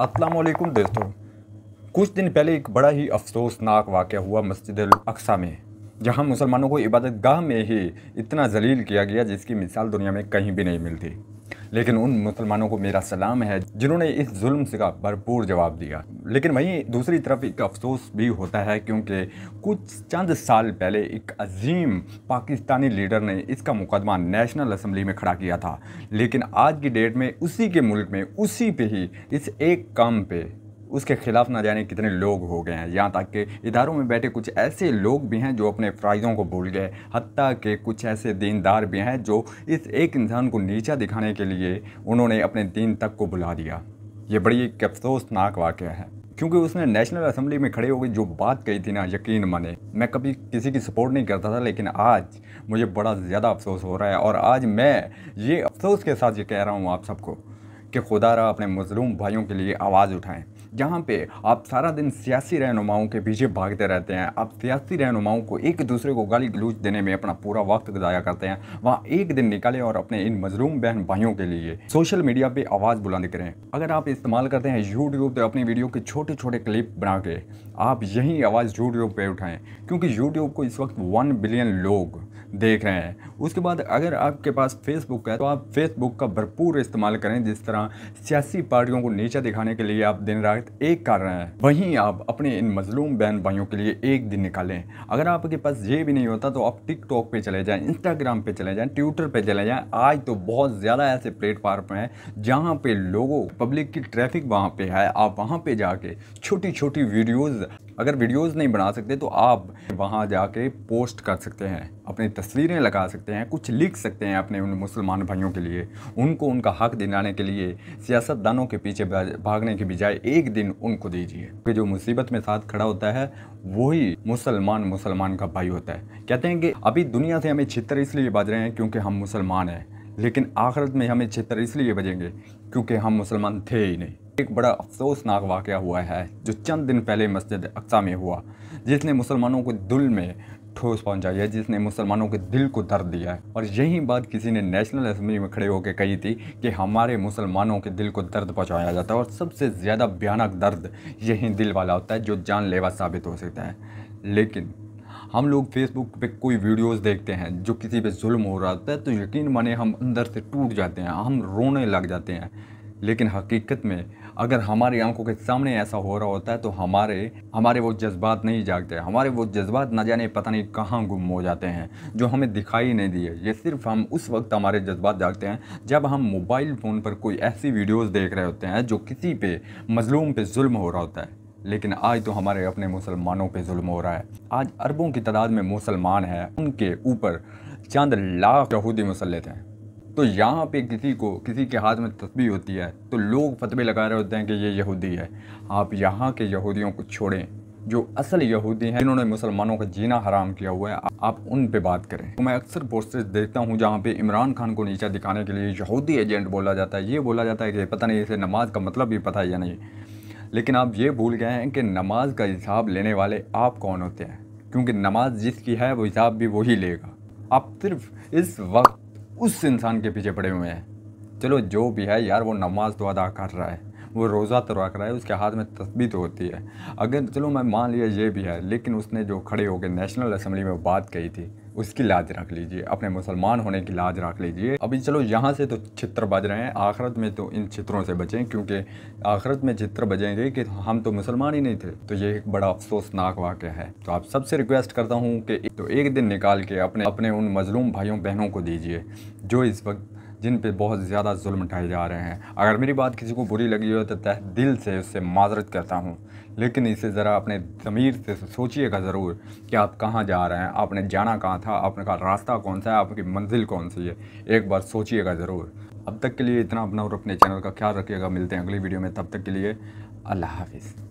अस्सलाम दोस्तों कुछ दिन पहले एक बड़ा ही अफसोसनाक वाक़ हुआ मस्जिद अक्सा में जहां मुसलमानों को इबादत गाह में ही इतना जलील किया गया जिसकी मिसाल दुनिया में कहीं भी नहीं मिलती लेकिन उन मुसलमानों को मेरा सलाम है जिन्होंने इस जुल्म का भरपूर जवाब दिया लेकिन वहीं दूसरी तरफ एक अफसोस भी होता है क्योंकि कुछ चंद साल पहले एक अजीम पाकिस्तानी लीडर ने इसका मुकदमा नेशनल असम्बली में खड़ा किया था लेकिन आज की डेट में उसी के मुल्क में उसी पे ही इस एक काम पे उसके खिलाफ ना जाने कितने लोग हो गए हैं यहाँ तक कि इधारों में बैठे कुछ ऐसे लोग भी हैं जो अपने फ्राइजों को भूल गए हती के कुछ ऐसे दीनदार भी हैं जो इस एक इंसान को नीचा दिखाने के लिए उन्होंने अपने दीन तक को बुला दिया ये बड़ी एक अफसोसनाक वाक़ है क्योंकि उसने नेशनल असम्बली में खड़े होकर जो बात कही थी ना यकीन माने मैं कभी किसी की सपोर्ट नहीं करता था लेकिन आज मुझे बड़ा ज़्यादा अफसोस हो रहा है और आज मैं ये अफसोस के साथ ये कह रहा हूँ आप सबको कि खुदा रहा अपने मजलूम भाइयों के लिए आवाज़ उठाएँ जहाँ पे आप सारा दिन सियासी रहनुमाओं के पीछे भागते रहते हैं आप सियासी रहनुमाओं को एक दूसरे को गाली गलूच देने में अपना पूरा वक्त गुजाया करते हैं वहाँ एक दिन निकालें और अपने इन मजलूम बहन भाइयों के लिए सोशल मीडिया पर आवाज़ बुलंद करें अगर आप इस्तेमाल करते हैं यूट्यूब तो अपनी वीडियो के छोटे छोटे क्लिप बना के आप यही आवाज़ यूट्यूब पर उठाएँ क्योंकि यूट्यूब को इस वक्त वन बिलियन लोग देख रहे हैं उसके बाद अगर आपके पास फेसबुक है तो आप फेसबुक का भरपूर इस्तेमाल करें जिस तरह सियासी पार्टियों को नीचा दिखाने के लिए आप दिन रात एक कर रहे हैं वहीं आप अपने इन मजलूम बहन भाइयों के लिए एक दिन निकालें अगर आपके पास ये भी नहीं होता तो आप टिकटॉक पर चले जाएँ इंस्टाग्राम पर चले जाएँ ट्विटर पर चले जाएँ आज तो बहुत ज़्यादा ऐसे प्लेटफार्म हैं जहाँ पर लोगों पब्लिक की ट्रैफिक वहाँ पर है आप वहाँ पर जाके छोटी छोटी वीडियोज़ अगर वीडियोस नहीं बना सकते तो आप वहाँ जाके पोस्ट कर सकते हैं अपनी तस्वीरें लगा सकते हैं कुछ लिख सकते हैं अपने उन मुसलमान भाइयों के लिए उनको उनका हक दिलाने के लिए सियासतदानों के पीछे भागने के बजाय एक दिन उनको दीजिए कि जो मुसीबत में साथ खड़ा होता है वही मुसलमान मुसलमान का भाई होता है कहते हैं कि अभी दुनिया से हमें छित्र इसलिए बज रहे हैं क्योंकि हम मुसलमान हैं लेकिन आखिरत में हमें छित्र इसलिए बजेंगे क्योंकि हम मुसलमान थे ही नहीं एक बड़ा अफसोसनाक वाक़ हुआ है जो चंद दिन पहले मस्जिद अक्सा में हुआ जिसने मुसलमानों को दिल में ठोस पहुंचाई है जिसने मुसलमानों के दिल को दर्द दिया है और यही बात किसी ने नेशनल असम्बली में खड़े होकर कही थी कि हमारे मुसलमानों के दिल को दर्द पहुंचाया जाता है और सबसे ज़्यादा भयानक दर्द यही दिल वाला होता है जो जानलेवा साबित हो सकता है लेकिन हम लोग फेसबुक पे कोई वीडियोस देखते हैं जो किसी पे जुल्म हो रहा होता है तो यकीन माने हम अंदर से टूट जाते हैं हम रोने लग जाते हैं लेकिन हकीकत में अगर हमारी आंखों के सामने ऐसा हो रहा होता है तो हमारे हमारे वो जज्बात नहीं जागते हमारे वो जज्बात ना जाने पता नहीं कहाँ गुम हो जाते हैं जो हमें दिखाई नहीं दिए ये सिर्फ हम उस वक्त हमारे जज्बात जागते हैं जब हम मोबाइल फ़ोन पर कोई ऐसी वीडियोस देख रहे होते हैं जो किसी पे मज़लूम पे जुल्म हो रहा होता है लेकिन आज तो हमारे अपने मुसलमानों पर म हो रहा है आज अरबों की तादाद में मुसलमान है उनके ऊपर चंद लाख यहूदी मुसलित हैं तो यहाँ पे किसी को किसी के हाथ में तस्बी होती है तो लोग फतवे लगा रहे होते हैं कि ये यहूदी है आप यहाँ के यहूदियों को छोड़ें जो असल यहूदी हैं जिन्होंने मुसलमानों का जीना हराम किया हुआ है आप उन पे बात करें तो मैं अक्सर पोस्टर्स देखता हूँ जहाँ पे इमरान खान को नीचा दिखाने के लिए यहूदी एजेंट बोला जाता है ये बोला जाता है कि पता नहीं इसे नमाज का मतलब भी पता है या नहीं लेकिन आप ये भूल गए हैं कि नमाज का हिसाब लेने वाले आप कौन होते हैं क्योंकि नमाज जिसकी है वो हिसाब भी वही लेगा आप सिर्फ इस वक्त उस इंसान के पीछे पड़े हुए हैं चलो जो भी है यार वो नमाज तो अदा कर रहा है वो रोज़ा तो रख रहा है उसके हाथ में तस्बी तो होती है अगर चलो मैं मान लिया ये भी है लेकिन उसने जो खड़े होकर नेशनल असम्बली में बात कही थी उसकी लाज रख लीजिए अपने मुसलमान होने की लाज रख लीजिए अभी चलो यहाँ से तो चित्र बज रहे हैं आखिरत में तो इन चित्रों से बचें क्योंकि आखिरत में चित्र बजेंगे कि हम तो मुसलमान ही नहीं थे तो ये एक बड़ा अफसोसनाक वाक़ है तो आप सबसे रिक्वेस्ट करता हूँ कि तो एक दिन निकाल के अपने अपने उन मजलूम भाइयों बहनों को दीजिए जो इस वक्त जिन पे बहुत ज़्यादा जुल्म ढाए जा रहे हैं अगर मेरी बात किसी को बुरी लगी हो तो तह दिल से उससे माजरत करता हूँ लेकिन इसे ज़रा अपने ज़मीर से सोचिएगा ज़रूर कि आप कहाँ जा रहे हैं आपने जाना कहाँ था आपने कहा रास्ता कौन सा है आपकी मंजिल कौन सी है एक बार सोचिएगा ज़रूर अब तक के लिए इतना अपना और अपने चैनल का ख्याल रखिएगा मिलते हैं अगली वीडियो में तब तक के लिए अल्लाह हाफिज़